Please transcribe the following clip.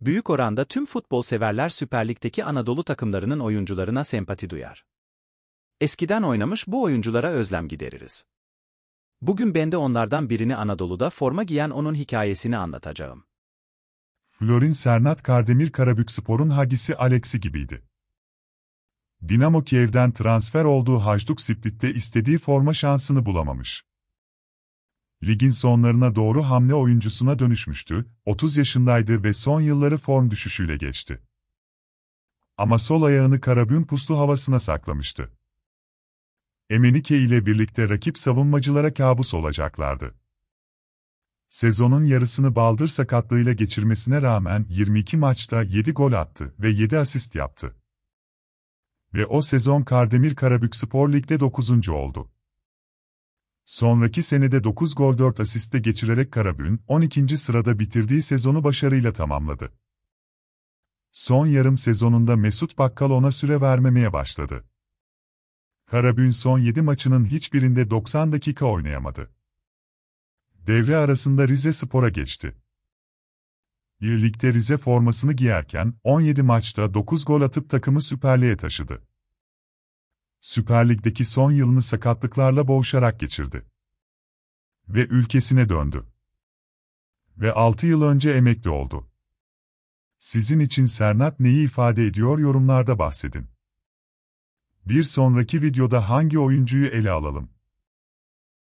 büyük oranda tüm futbol severler Süper Lig'deki Anadolu takımlarının oyuncularına sempati duyar. Eskiden oynamış bu oyunculara özlem gideririz. Bugün ben de onlardan birini Anadolu'da forma giyen onun hikayesini anlatacağım. Florin Sernat Kardemir Karabükspor'un hagisi Alexi gibiydi. Dinamo Kiev'den transfer olduğu Hajduk Split'te istediği forma şansını bulamamış ligin sonlarına doğru hamle oyuncusuna dönüşmüştü, 30 yaşındaydı ve son yılları form düşüşüyle geçti. Ama sol ayağını karabün puslu havasına saklamıştı. Emenike ile birlikte rakip savunmacılara kabus olacaklardı. Sezonun yarısını baldır sakatlığıyla geçirmesine rağmen 22 maçta 7 gol attı ve 7 asist yaptı. Ve o sezon Kardemir Karabük Spor Lig'de 9. oldu. Sonraki senede 9 gol 4 asiste geçirerek Karabük'ün 12. sırada bitirdiği sezonu başarıyla tamamladı. Son yarım sezonunda Mesut Bakkal ona süre vermemeye başladı. Karabük'ün son 7 maçının hiçbirinde 90 dakika oynayamadı. Devre arasında Rize Spor'a geçti. Birlikte Rize formasını giyerken 17 maçta 9 gol atıp takımı Süper Lig'e taşıdı. Süper Lig'deki son yılını sakatlıklarla boğuşarak geçirdi. Ve ülkesine döndü. Ve 6 yıl önce emekli oldu. Sizin için Sernat neyi ifade ediyor yorumlarda bahsedin. Bir sonraki videoda hangi oyuncuyu ele alalım?